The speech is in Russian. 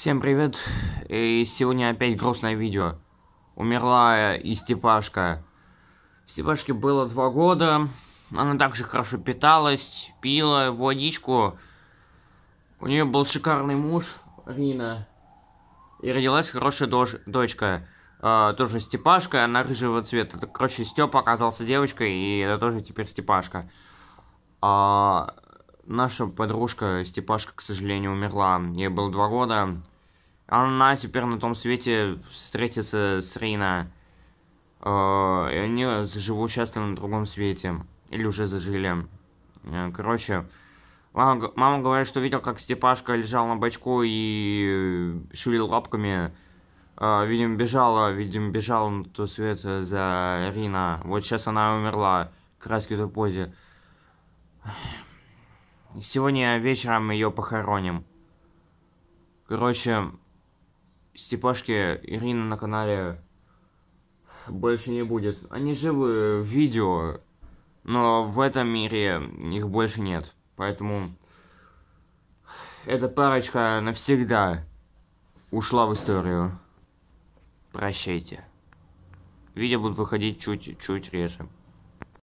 Всем привет, и сегодня опять грустное видео. Умерла и Степашка. Степашке было два года, она также хорошо питалась, пила водичку. У нее был шикарный муж, Рина, и родилась хорошая дож дочка. Э, тоже Степашка, она рыжего цвета. Короче, Степа оказался девочкой, и это тоже теперь Степашка. А, наша подружка Степашка, к сожалению, умерла. Ей было два года. А она теперь на том свете встретится с Рина. Э, и они заживут счастливо на другом свете. Или уже зажили. Э, короче, мама, мама говорит, что видел, как Степашка лежал на бочку и шевелил лапками. Э, видимо, бежала, видимо, бежал на тот свет за Рина. Вот сейчас она умерла. краски раз в этой позе. Сегодня вечером ее похороним. Короче, Степашки Ирина на канале больше не будет. Они живы в видео, но в этом мире их больше нет. Поэтому эта парочка навсегда ушла в историю. Прощайте. Видео будут выходить чуть-чуть реже.